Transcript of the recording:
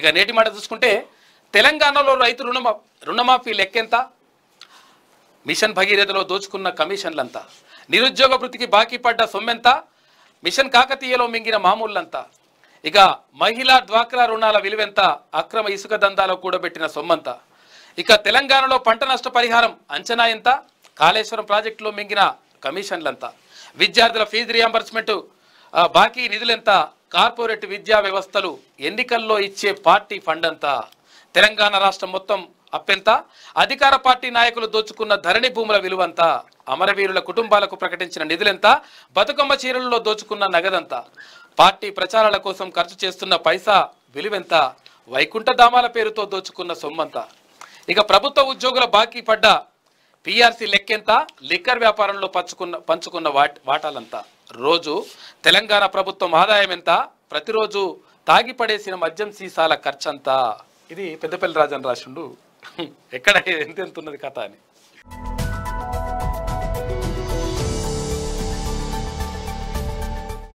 ఇక నేటి మాట చూసుకుంటే తెలంగాణలో రైతు రుణమా రుణమాఫీ లెక్కెంత మిషన్ భగీరథలో దోచుకున్న కమిషన్లంతా నిరుద్యోగ వృత్తికి బాకీ పడ్డ సొమ్మెంత మిషన్ కాకతీయలో మింగిన మామూళ్ళంతా ఇక మహిళా డ్వాక్రా రుణాల విలువెంత అక్రమ ఇసుక దందాలో కూడబెట్టిన సొమ్మంత ఇక తెలంగాణలో పంట నష్ట పరిహారం అంచనా ఎంత కాళేశ్వరం ప్రాజెక్టులో మింగిన కమిషన్లంతా విద్యార్థుల ఫీజు రియంబర్స్మెంట్ బాకీ నిధులెంత కార్పొరేట్ విద్యా వ్యవస్థలు ఎన్నికల్లో ఇచ్చే పార్టీ ఫండ్ అంతా తెలంగాణ రాష్ట్రం మొత్తం అప్పెంత అధికార పార్టీ నాయకులు దోచుకున్న ధరణి భూముల విలువంతా అమరవీరుల కుటుంబాలకు ప్రకటించిన నిధులెంత బతుకమ్మ చీరలలో దోచుకున్న నగదంతా పార్టీ ప్రచారాల కోసం ఖర్చు చేస్తున్న పైసా విలువెంత వైకుంఠధామాల పేరుతో దోచుకున్న సొమ్మంతా ఇక ప్రభుత్వ ఉద్యోగుల బాకీ పడ్డ పీఆర్సీ లెక్కెంత లిక్కర్ వ్యాపారంలో పంచుకున్న పంచుకున్న వాటాలంతా రోజు తెలంగాణ ప్రభుత్వం ఆదాయం ఎంత ప్రతిరోజు తాగి పడేసిన మద్యం సీసాల ఖర్చంతా ఇది పెద్దపల్లి రాజన్ రాసిండు ఎక్కడ ఎంత ఉన్నది కథ అని